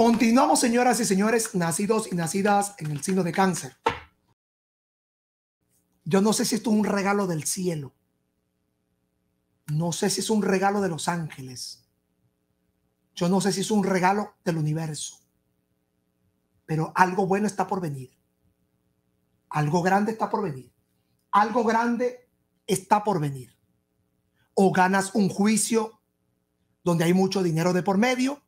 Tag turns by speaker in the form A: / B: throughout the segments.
A: Continuamos, señoras y señores, nacidos y nacidas en el signo de cáncer. Yo no sé si esto es un regalo del cielo. No sé si es un regalo de los ángeles. Yo no sé si es un regalo del universo. Pero algo bueno está por venir. Algo grande está por venir. Algo grande está por venir. O ganas un juicio donde hay mucho dinero de por medio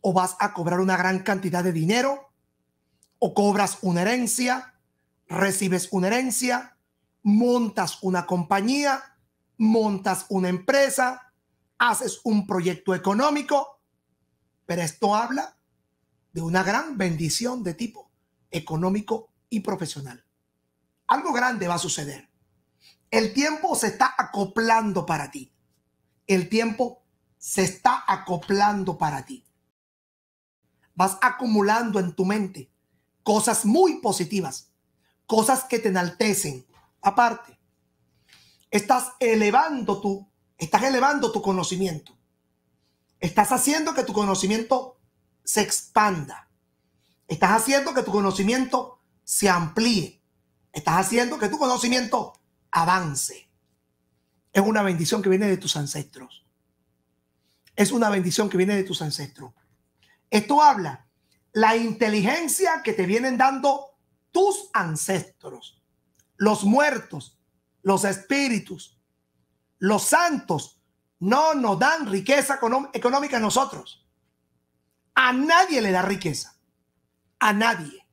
A: o vas a cobrar una gran cantidad de dinero, o cobras una herencia, recibes una herencia, montas una compañía, montas una empresa, haces un proyecto económico, pero esto habla de una gran bendición de tipo económico y profesional. Algo grande va a suceder. El tiempo se está acoplando para ti. El tiempo se está acoplando para ti vas acumulando en tu mente cosas muy positivas, cosas que te enaltecen. Aparte, estás elevando tu, estás elevando tu conocimiento. Estás haciendo que tu conocimiento se expanda. Estás haciendo que tu conocimiento se amplíe. Estás haciendo que tu conocimiento avance. Es una bendición que viene de tus ancestros. Es una bendición que viene de tus ancestros. Esto habla la inteligencia que te vienen dando tus ancestros, los muertos, los espíritus, los santos, no nos dan riqueza económica a nosotros. A nadie le da riqueza. A nadie.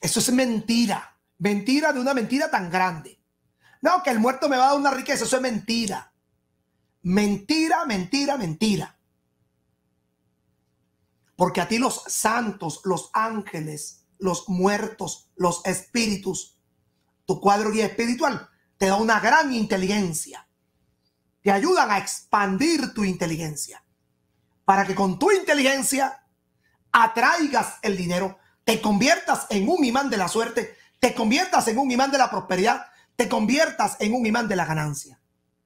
A: Eso es mentira. Mentira de una mentira tan grande. No, que el muerto me va a dar una riqueza. Eso es mentira. Mentira, mentira, mentira porque a ti los santos, los ángeles, los muertos, los espíritus, tu cuadro guía espiritual te da una gran inteligencia. Te ayudan a expandir tu inteligencia para que con tu inteligencia atraigas el dinero, te conviertas en un imán de la suerte, te conviertas en un imán de la prosperidad, te conviertas en un imán de la ganancia.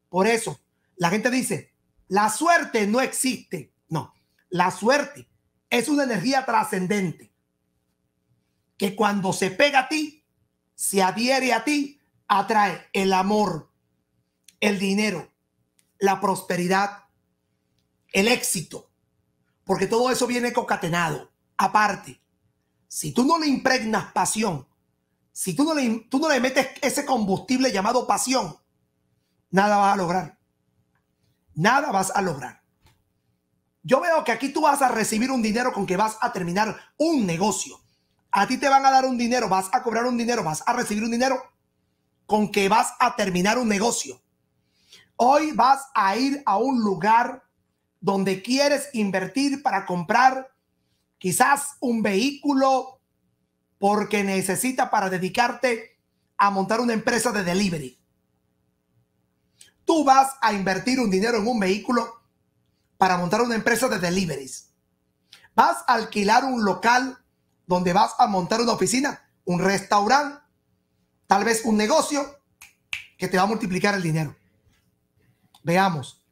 A: Por eso, la gente dice, la suerte no existe. No, la suerte es una energía trascendente que cuando se pega a ti, se adhiere a ti, atrae el amor, el dinero, la prosperidad, el éxito, porque todo eso viene concatenado. Aparte, si tú no le impregnas pasión, si tú no le, tú no le metes ese combustible llamado pasión, nada vas a lograr. Nada vas a lograr. Yo veo que aquí tú vas a recibir un dinero con que vas a terminar un negocio. A ti te van a dar un dinero, vas a cobrar un dinero, vas a recibir un dinero con que vas a terminar un negocio. Hoy vas a ir a un lugar donde quieres invertir para comprar quizás un vehículo porque necesita para dedicarte a montar una empresa de delivery. Tú vas a invertir un dinero en un vehículo para montar una empresa de deliveries. Vas a alquilar un local donde vas a montar una oficina, un restaurante, tal vez un negocio que te va a multiplicar el dinero. Veamos.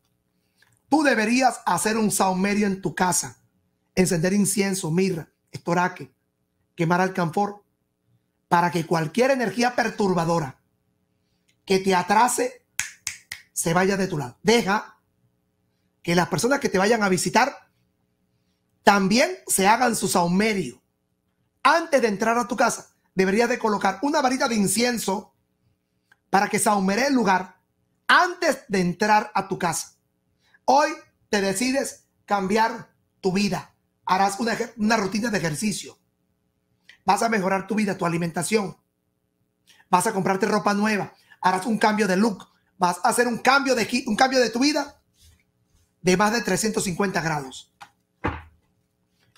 A: Tú deberías hacer un medio en tu casa, encender incienso, mirra, estoraque, quemar alcanfor, para que cualquier energía perturbadora que te atrase se vaya de tu lado. Deja que las personas que te vayan a visitar también se hagan su saumerio. Antes de entrar a tu casa, deberías de colocar una varita de incienso para que saumere el lugar antes de entrar a tu casa. Hoy te decides cambiar tu vida. Harás una, una rutina de ejercicio. Vas a mejorar tu vida, tu alimentación. Vas a comprarte ropa nueva. Harás un cambio de look. Vas a hacer un cambio de, un cambio de tu vida de más de 350 grados.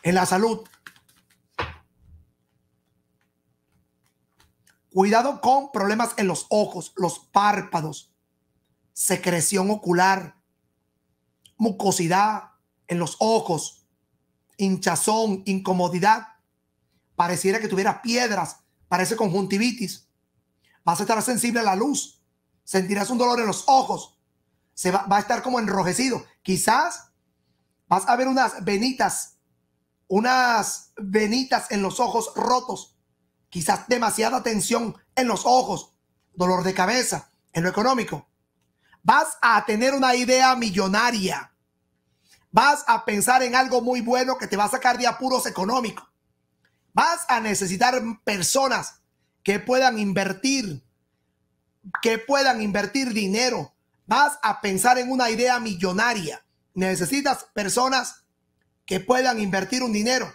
A: En la salud. Cuidado con problemas en los ojos, los párpados, secreción ocular, mucosidad en los ojos, hinchazón, incomodidad. Pareciera que tuviera piedras, parece conjuntivitis. Vas a estar sensible a la luz, sentirás un dolor en los ojos, se va, a estar como enrojecido. Quizás vas a ver unas venitas, unas venitas en los ojos rotos, quizás demasiada tensión en los ojos, dolor de cabeza, en lo económico. Vas a tener una idea millonaria. Vas a pensar en algo muy bueno que te va a sacar de apuros económicos. Vas a necesitar personas que puedan invertir, que puedan invertir dinero, Vas a pensar en una idea millonaria. Necesitas personas que puedan invertir un dinero.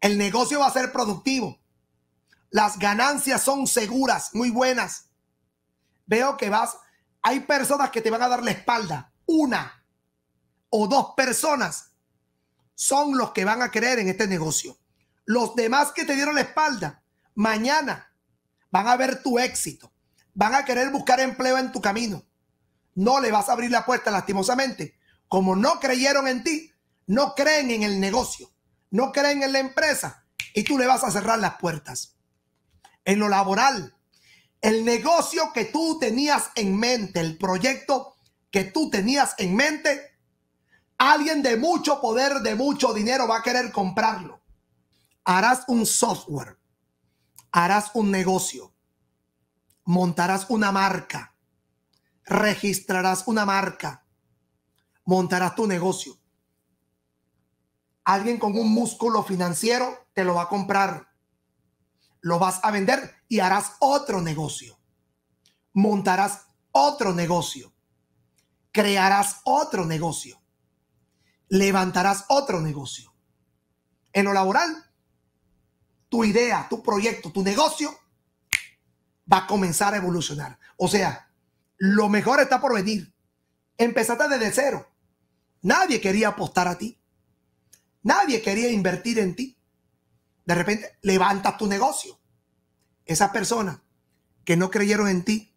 A: El negocio va a ser productivo. Las ganancias son seguras, muy buenas. Veo que vas, hay personas que te van a dar la espalda. Una o dos personas son los que van a creer en este negocio. Los demás que te dieron la espalda, mañana van a ver tu éxito. Van a querer buscar empleo en tu camino no le vas a abrir la puerta lastimosamente. Como no creyeron en ti, no creen en el negocio, no creen en la empresa y tú le vas a cerrar las puertas. En lo laboral, el negocio que tú tenías en mente, el proyecto que tú tenías en mente, alguien de mucho poder, de mucho dinero va a querer comprarlo. Harás un software, harás un negocio, montarás una marca registrarás una marca, montarás tu negocio. Alguien con un músculo financiero te lo va a comprar, lo vas a vender y harás otro negocio. Montarás otro negocio, crearás otro negocio, levantarás otro negocio. En lo laboral, tu idea, tu proyecto, tu negocio va a comenzar a evolucionar. O sea, lo mejor está por venir. Empezaste desde cero. Nadie quería apostar a ti. Nadie quería invertir en ti. De repente levantas tu negocio. Esas personas que no creyeron en ti,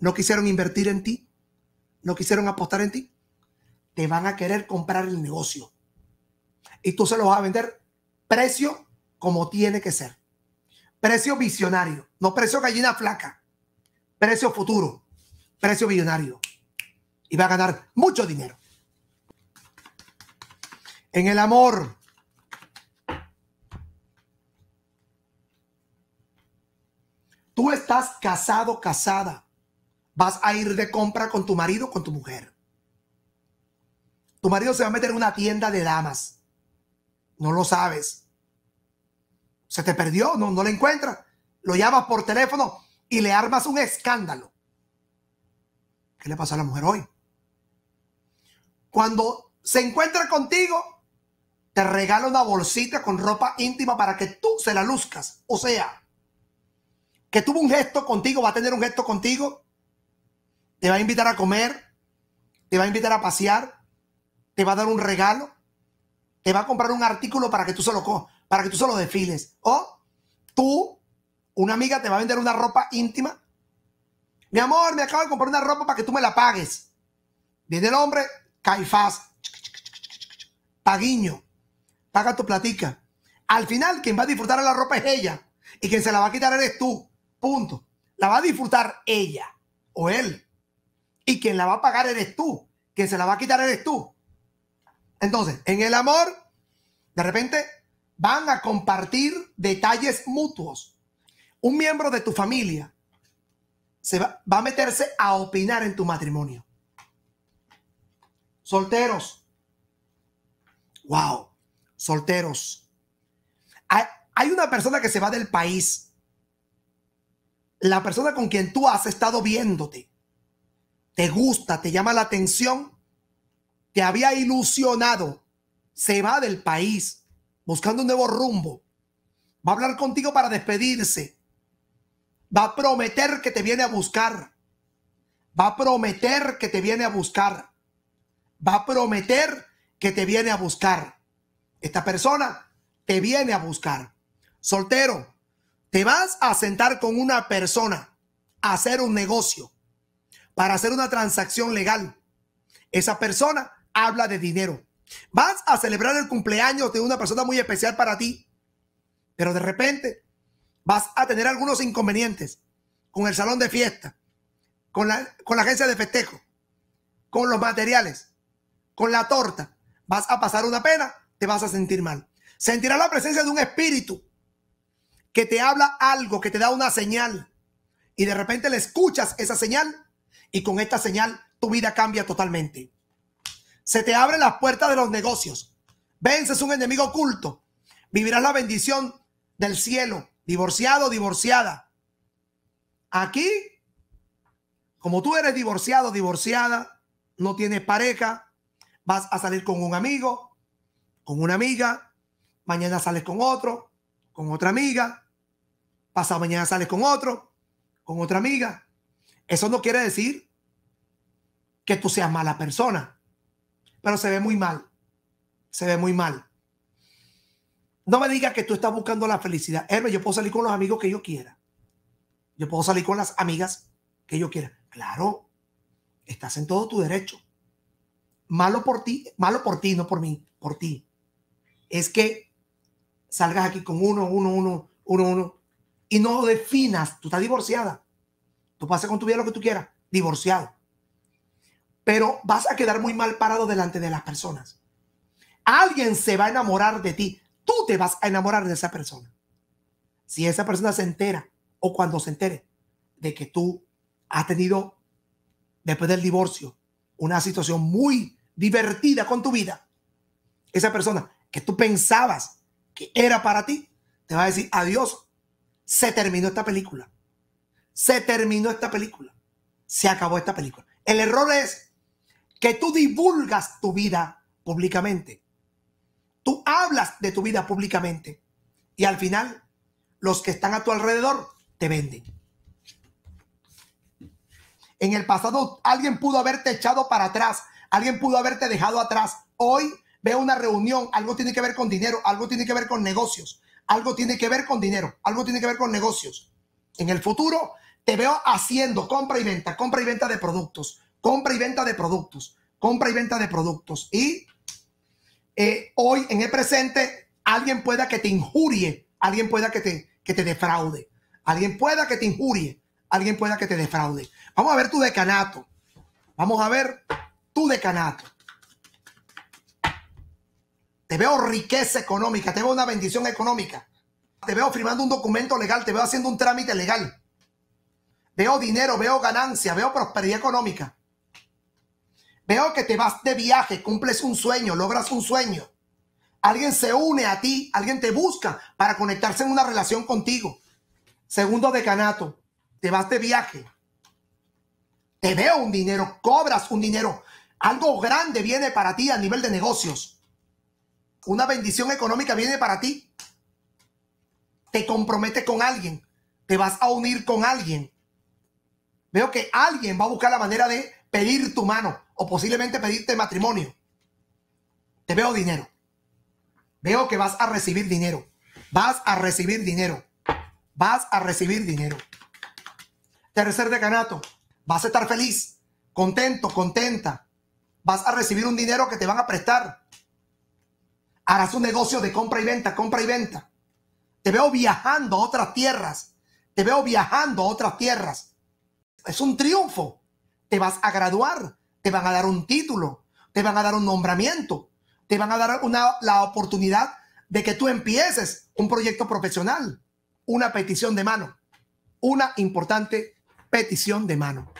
A: no quisieron invertir en ti, no quisieron apostar en ti, te van a querer comprar el negocio. Y tú se lo vas a vender precio como tiene que ser. Precio visionario, no precio gallina flaca, precio futuro precio millonario y va a ganar mucho dinero. En el amor, tú estás casado, casada. Vas a ir de compra con tu marido, con tu mujer. Tu marido se va a meter en una tienda de damas. No lo sabes. Se te perdió, no, no le encuentras. Lo llamas por teléfono y le armas un escándalo. ¿Qué le pasa a la mujer hoy? Cuando se encuentra contigo, te regala una bolsita con ropa íntima para que tú se la luzcas. O sea, que tuvo un gesto contigo, va a tener un gesto contigo, te va a invitar a comer, te va a invitar a pasear, te va a dar un regalo, te va a comprar un artículo para que tú se lo, para que tú se lo desfiles. O tú, una amiga, te va a vender una ropa íntima mi amor, me acabo de comprar una ropa para que tú me la pagues. Viene el hombre, Caifás. Paguiño, paga tu platica. Al final, quien va a disfrutar de la ropa es ella. Y quien se la va a quitar eres tú. Punto. La va a disfrutar ella o él. Y quien la va a pagar eres tú. Quien se la va a quitar eres tú. Entonces, en el amor, de repente van a compartir detalles mutuos. Un miembro de tu familia se va, a meterse a opinar en tu matrimonio. Solteros. Wow. Solteros. hay una persona que se va del país. La persona con quien tú has estado viéndote. Te gusta, te llama la atención. Te había ilusionado. Se va del país buscando un nuevo rumbo. Va a hablar contigo para despedirse. Va a prometer que te viene a buscar. Va a prometer que te viene a buscar. Va a prometer que te viene a buscar. Esta persona te viene a buscar. Soltero, te vas a sentar con una persona a hacer un negocio, para hacer una transacción legal. Esa persona habla de dinero. Vas a celebrar el cumpleaños de una persona muy especial para ti, pero de repente vas a tener algunos inconvenientes con el salón de fiesta, con la, con la agencia de festejo, con los materiales, con la torta. Vas a pasar una pena, te vas a sentir mal. Sentirás la presencia de un espíritu que te habla algo, que te da una señal. Y de repente le escuchas esa señal y con esta señal tu vida cambia totalmente. Se te abren las puertas de los negocios. Vences un enemigo oculto. Vivirás la bendición del cielo divorciado, divorciada. Aquí, como tú eres divorciado, divorciada, no tienes pareja, vas a salir con un amigo, con una amiga, mañana sales con otro, con otra amiga, pasado mañana sales con otro, con otra amiga. Eso no quiere decir que tú seas mala persona, pero se ve muy mal, se ve muy mal. No me digas que tú estás buscando la felicidad. hermano. yo puedo salir con los amigos que yo quiera. Yo puedo salir con las amigas que yo quiera. Claro, estás en todo tu derecho. Malo por ti, malo por ti, no por mí, por ti. Es que salgas aquí con uno, uno, uno, uno, uno, y no definas. Tú estás divorciada. Tú pasas con tu vida lo que tú quieras, divorciado. Pero vas a quedar muy mal parado delante de las personas. Alguien se va a enamorar de ti tú te vas a enamorar de esa persona. Si esa persona se entera o cuando se entere de que tú has tenido, después del divorcio, una situación muy divertida con tu vida, esa persona que tú pensabas que era para ti, te va a decir, adiós, se terminó esta película. Se terminó esta película. Se acabó esta película. El error es que tú divulgas tu vida públicamente Tú hablas de tu vida públicamente y al final los que están a tu alrededor te venden. En el pasado alguien pudo haberte echado para atrás, alguien pudo haberte dejado atrás. Hoy veo una reunión, algo tiene que ver con dinero, algo tiene que ver con negocios, algo tiene que ver con dinero, algo tiene que ver con negocios. En el futuro te veo haciendo compra y venta, compra y venta de productos, compra y venta de productos, compra y venta de productos. Y eh, hoy en el presente alguien pueda que te injurie, alguien pueda que te, que te defraude, alguien pueda que te injurie, alguien pueda que te defraude. Vamos a ver tu decanato. Vamos a ver tu decanato. Te veo riqueza económica, te veo una bendición económica. Te veo firmando un documento legal, te veo haciendo un trámite legal. Veo dinero, veo ganancia, veo prosperidad económica. Veo que te vas de viaje, cumples un sueño, logras un sueño. Alguien se une a ti, alguien te busca para conectarse en una relación contigo. Segundo decanato, te vas de viaje. Te veo un dinero, cobras un dinero. Algo grande viene para ti a nivel de negocios. Una bendición económica viene para ti. Te comprometes con alguien. Te vas a unir con alguien. Veo que alguien va a buscar la manera de pedir tu mano o posiblemente pedirte matrimonio. Te veo dinero. Veo que vas a recibir dinero. Vas a recibir dinero. Vas a recibir dinero. Tercer ganato Vas a estar feliz, contento, contenta. Vas a recibir un dinero que te van a prestar. Harás un negocio de compra y venta, compra y venta. Te veo viajando a otras tierras. Te veo viajando a otras tierras. Es un triunfo te vas a graduar, te van a dar un título, te van a dar un nombramiento, te van a dar una, la oportunidad de que tú empieces un proyecto profesional, una petición de mano, una importante petición de mano.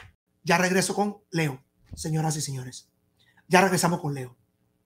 A: Ya regreso con Leo, señoras y señores. Ya regresamos con Leo.